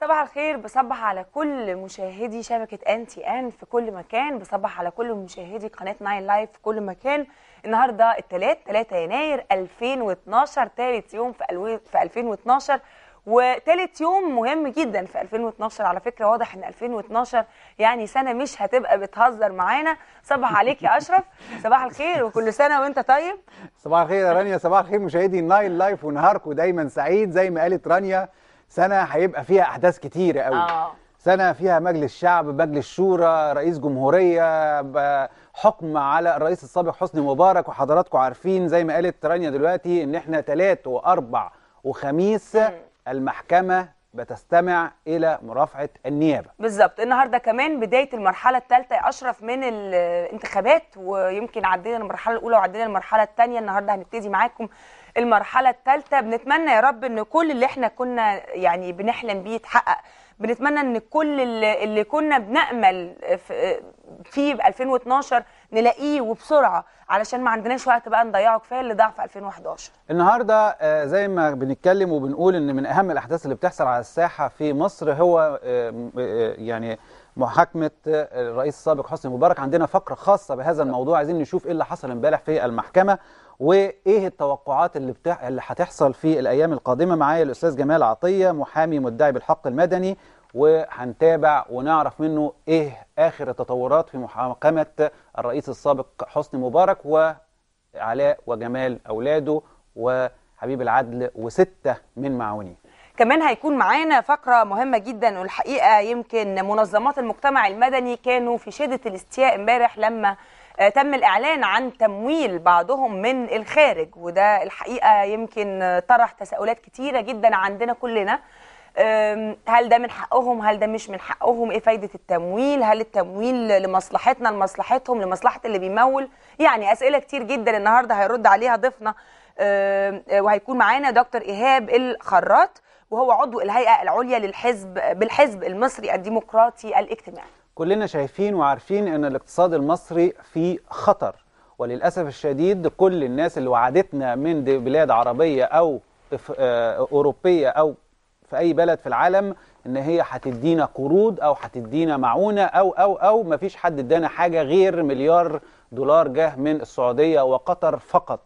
صباح الخير بصبح على كل مشاهدي شبكة ان تي ان في كل مكان بصبح على كل مشاهدي قناة ناين لايف في كل مكان النهاردة الثلاث 3 يناير 2012 ثالث يوم في, في 2012 وتالت يوم مهم جدا في 2012 على فكرة واضح ان 2012 يعني سنة مش هتبقى بتهزر معانا صباح عليك يا أشرف صباح الخير وكل سنة وانت طيب صباح الخير يا رانيا صباح الخير مشاهدي ناين لايف ونهاركم دايما سعيد زي ما قالت رانيا سنه هيبقى فيها احداث كتيره قوي آه. سنه فيها مجلس شعب مجلس شورى رئيس جمهوريه حكم على الرئيس السابق حسني مبارك وحضراتكم عارفين زي ما قالت رانيا دلوقتي ان احنا ثلاث واربع وخميس المحكمه بتستمع الى مرافعه النيابه بالظبط النهارده كمان بدايه المرحله الثالثه يا اشرف من الانتخابات ويمكن عدينا المرحله الاولى وعدينا المرحله الثانيه النهارده هنبتدي معاكم المرحله الثالثه بنتمنى يا رب ان كل اللي احنا كنا يعني بنحلم بيه يتحقق بنتمنى ان كل اللي كنا بنامل في 2012 نلاقيه وبسرعه علشان ما عندناش وقت بقى نضيعه كفايه اللي ضاع في 2011 النهارده آه، زي ما بنتكلم وبنقول ان من اهم الاحداث اللي بتحصل على الساحه في مصر هو آه، آه، يعني محاكمه الرئيس السابق حسني مبارك عندنا فقره خاصه بهذا الموضوع عايزين نشوف ايه اللي حصل امبارح في المحكمه وايه التوقعات اللي بتح... اللي هتحصل في الايام القادمه معايا الاستاذ جمال عطيه محامي مدعي بالحق المدني وهنتابع ونعرف منه ايه اخر التطورات في محاكمه الرئيس السابق حسني مبارك وعلاء وجمال اولاده وحبيب العدل وسته من معاونيه. كمان هيكون معانا فقرة مهمة جدا والحقيقة يمكن منظمات المجتمع المدني كانوا في شدة الاستياء امبارح لما آه، تم الإعلان عن تمويل بعضهم من الخارج وده الحقيقة يمكن طرح تساؤلات كتيرة جدا عندنا كلنا هل ده من حقهم هل ده مش من حقهم ايه فايده التمويل هل التمويل لمصلحتنا لمصلحتهم لمصلحه اللي بيمول يعني اسئله كتير جدا النهارده هيرد عليها ضيفنا وهيكون معانا دكتور ايهاب الخراط وهو عضو الهيئه العليا للحزب بالحزب المصري الديمقراطي الاجتماعي كلنا شايفين وعارفين ان الاقتصاد المصري في خطر وللاسف الشديد كل الناس اللي وعدتنا من بلاد عربيه او اوروبيه او في اي بلد في العالم ان هي هتدينا قروض او هتدينا معونه او او او مفيش حد ادانا حاجه غير مليار دولار جه من السعوديه وقطر فقط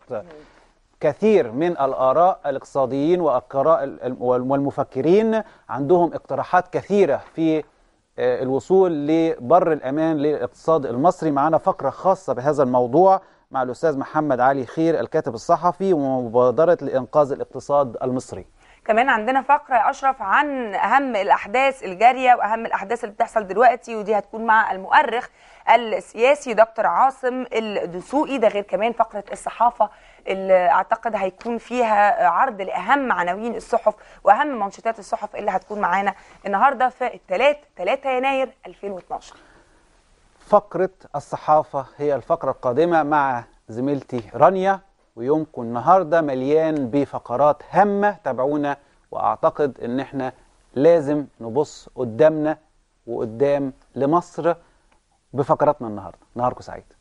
كثير من الآراء الاقتصاديين والقراء والمفكرين عندهم اقتراحات كثيرة في آه، الوصول لبر الأمان للاقتصاد المصري معنا فقرة خاصة بهذا الموضوع مع الأستاذ محمد علي خير الكاتب الصحفي ومبادرة لإنقاذ الاقتصاد المصري كمان عندنا فقره يا اشرف عن اهم الاحداث الجاريه واهم الاحداث اللي بتحصل دلوقتي ودي هتكون مع المؤرخ السياسي دكتور عاصم الدسوقي ده غير كمان فقره الصحافه اللي اعتقد هيكون فيها عرض لاهم عناوين الصحف واهم منشطات الصحف اللي هتكون معانا النهارده في الثلاث 3 يناير 2012 فقره الصحافه هي الفقره القادمه مع زميلتي رانيا ويومكم النهارده مليان بفقرات هامه تابعونا واعتقد ان احنا لازم نبص قدامنا وقدام لمصر بفقراتنا النهارده نهاركم سعيد